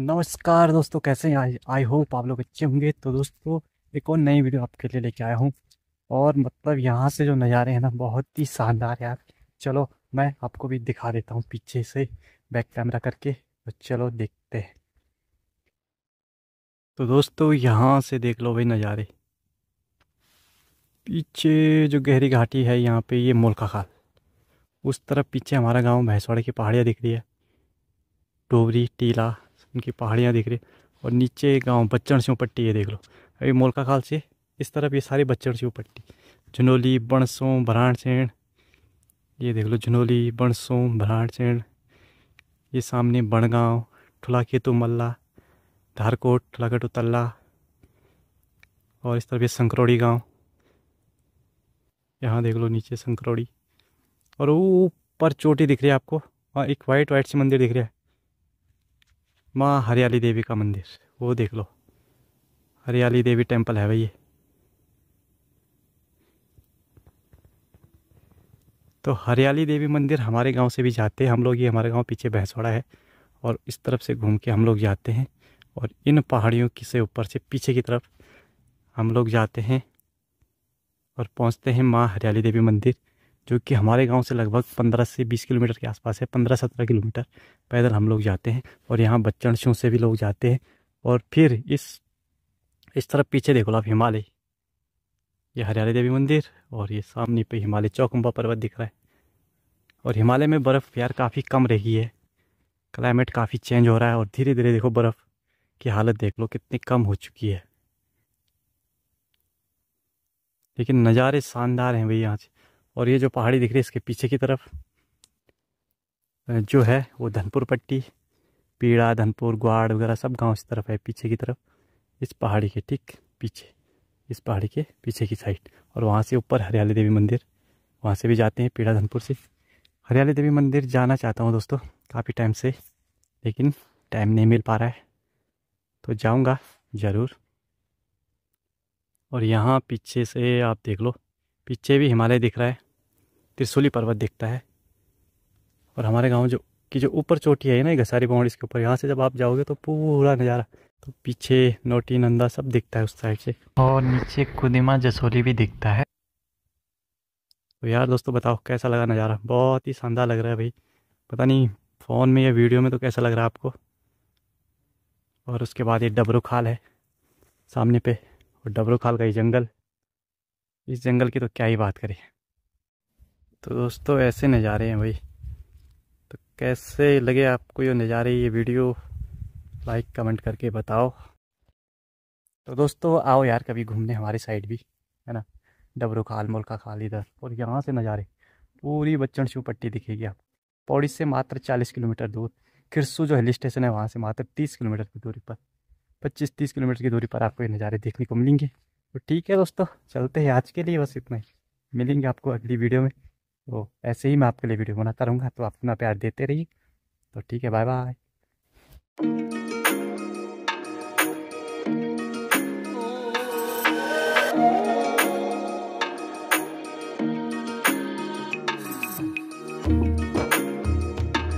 नमस्कार दोस्तों कैसे हैं आई होप आप लोग अच्छे होंगे तो दोस्तों एक और नई वीडियो आपके लिए लेके आया हूँ और मतलब यहाँ से जो नज़ारे हैं ना बहुत ही शानदार यार चलो मैं आपको भी दिखा देता हूँ पीछे से बैक कैमरा करके तो चलो देखते हैं तो दोस्तों यहाँ से देख लो भाई नज़ारे पीछे जो गहरी घाटी है यहाँ पे ये मोलका खाल उस तरफ पीछे हमारा गांव भैंसवाड़े की पहाड़ियाँ दिख रही है डोबरी टीला उनकी पहाड़ियाँ दिख रही और नीचे गांव बच्चन सिंह पट्टी ये देख लो अभी मोलका खाल से इस तरफ ये सारी बच्चन सिंह पट्टी झुनोली बणसों भराणसेण ये देख लो झुनोली बणसों भराणसेण ये सामने बणगांव खेतु मल्ला धारकोट ठुलाखेतु तल्ला और इस तरफ ये संकरौड़ी गांव यहाँ देख लो नीचे संकरौड़ी और ऊपर चोटी दिख रही है आपको और एक वाइट वाइट सी मंदिर दिख रहा है माँ हरियाली देवी का मंदिर वो देख लो हरियाली देवी टेम्पल है भैया तो हरियाली देवी मंदिर हमारे गांव से भी जाते हैं हम लोग ये हमारे गांव पीछे भैंसवाड़ा है और इस तरफ से घूम के हम लोग जाते हैं और इन पहाड़ियों की से ऊपर से पीछे की तरफ हम लोग जाते हैं और पहुंचते हैं माँ हरियाली देवी मंदिर जो कि हमारे गांव से लगभग 15 से 20 किलोमीटर के आसपास है 15-17 किलोमीटर पैदल हम लोग जाते हैं और यहाँ शो से भी लोग जाते हैं और फिर इस इस तरफ पीछे देखो आप हिमालय ये हरियाली देवी मंदिर और ये सामने पे हिमालय चौकुम्बा पर्वत दिख रहा है और हिमालय में बर्फ़ यार काफ़ी कम रही है क्लाइमेट काफ़ी चेंज हो रहा है और धीरे धीरे देखो बर्फ़ की हालत देख लो कितनी कम हो चुकी है लेकिन नज़ारे शानदार हैं भाई यहाँ से और ये जो पहाड़ी दिख रही है इसके पीछे की तरफ जो है वो धनपुर पट्टी पीड़ा धनपुर ग्वाड़ वगैरह सब गांव इस तरफ है पीछे की तरफ इस पहाड़ी के ठीक पीछे इस पहाड़ी के पीछे की साइड और वहाँ से ऊपर हरियाली देवी मंदिर वहाँ से भी जाते हैं पीड़ा धनपुर से हरियाली देवी मंदिर जाना चाहता हूँ दोस्तों काफ़ी टाइम से लेकिन टाइम नहीं मिल पा रहा है तो जाऊँगा ज़रूर और यहाँ पीछे से आप देख लो पीछे भी हिमालय दिख रहा है त्रिशूली पर्वत दिखता है और हमारे गांव जो की जो ऊपर चोटी है ना घसारी पौड़ी इसके ऊपर यहाँ से जब आप जाओगे तो पूरा नज़ारा तो पीछे नोटी नंदा सब दिखता है उस साइड से और नीचे कुदिमा जसोली भी दिखता है तो यार दोस्तों बताओ कैसा लगा नज़ारा बहुत ही शानदार लग रहा है भाई पता नहीं फ़ोन में या वीडियो में तो कैसा लग रहा है आपको और उसके बाद ये डबरू खाल है सामने पे और डबरू खाल का ये जंगल इस जंगल की तो क्या ही बात करें तो दोस्तों ऐसे नज़ारे हैं भाई तो कैसे लगे आपको ये नज़ारे ये वीडियो लाइक कमेंट करके बताओ तो दोस्तों आओ यार कभी घूमने हमारे साइड भी है ना डबरू खाल मुल्का खाल इधर और यहाँ से नज़ारे पूरी बच्चन शिव पट्टी दिखेगी आप पौड़ी से मात्र चालीस किलोमीटर दूर खिरसू जो हिल स्टेशन है वहाँ से मात्र तीस किलोमीटर की दूरी पर पच्चीस तीस किलोमीटर की दूरी पर आपको ये नज़ारे देखने को मिलेंगे तो ठीक है दोस्तों चलते हैं आज के लिए बस इतना ही मिलेंगे आपको अगली वीडियो में तो ऐसे ही मैं आपके लिए वीडियो बनाता रहूँगा तो आप अपना प्यार देते रहिए तो ठीक है बाय बाय